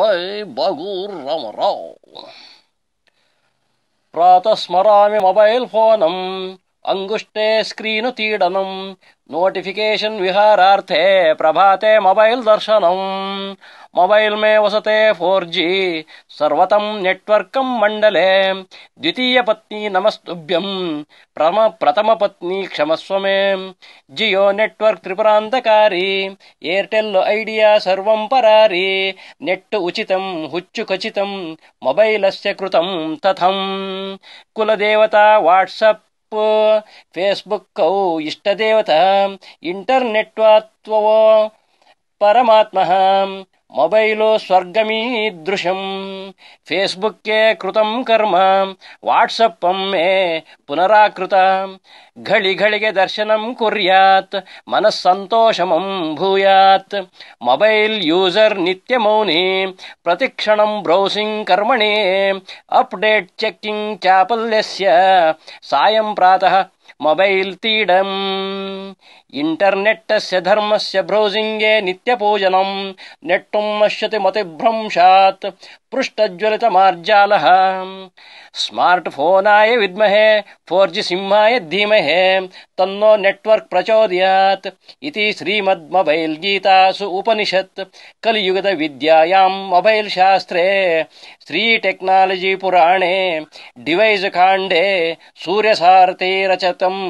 by Bagur Ramarao. ప్రాతస్మరామి mobile फोनम् अङ्गुष्टे స్క్రీను తీడనం नोटिफिकेशन् विहारार्थे प्रभाते मोबैल् దర్శనం मोबैल् मे वसते फोर् जि सर्वतं नेट्वर्कं मण्डले द्वितीयपत्नी नमस्तुभ्यं प्रम प्रथमपत्नी क्षमस्व मे जियो नेट्वर्क् त्रिपुरान्तकारी एर्टेल् ऐडिया सर्वं परारी नेट् उचितं हुच्चु खचितं मोबैलस्य कृतं तथं कुलदेवता वाट्सप् फेस्बुक्कौ इष्टदेवता इण्टर्नेट्वा त्ववो परमात्मः మొబైలు స్వర్గమీ దృశ్యం ఫేస్బుక్కే కృతం కర్మ వాట్సప్ మే పునరాకృత ఘళిఘళిగే దర్శనం కుర్యాత్ మనస్సంతోషమం భూయాత్ మొబైల్ యూజర్ నిత్యమౌని ప్రతిక్షణం బ్రౌసింగ్ కర్మణే అప్డేట్ చెక్కింగ్ చాపల్యస్య సాయం ప్రాత मोबैल् तीडम् इण्टर्नेट्स्य धर्मस्य ब्रौसिङ्गे नित्यपूजनम् नेट्टुम् नश्यति मतिभ्रंशात् पृष्टज्वलितमार्जालः स्मार्ट् फोनाय विद्महे फोर्जि सिंहाय धीमहे तन्नो नेट्वर्क् प्रचोदयात् इति श्रीमद्मोबैल् गीतासु उपनिषत् कलियुगतविद्यायाम् मोबैल् शास्त्रे स्त्री टेक्नालजी पुराणे डिवैज खांडे सूर्यसारथी रचतम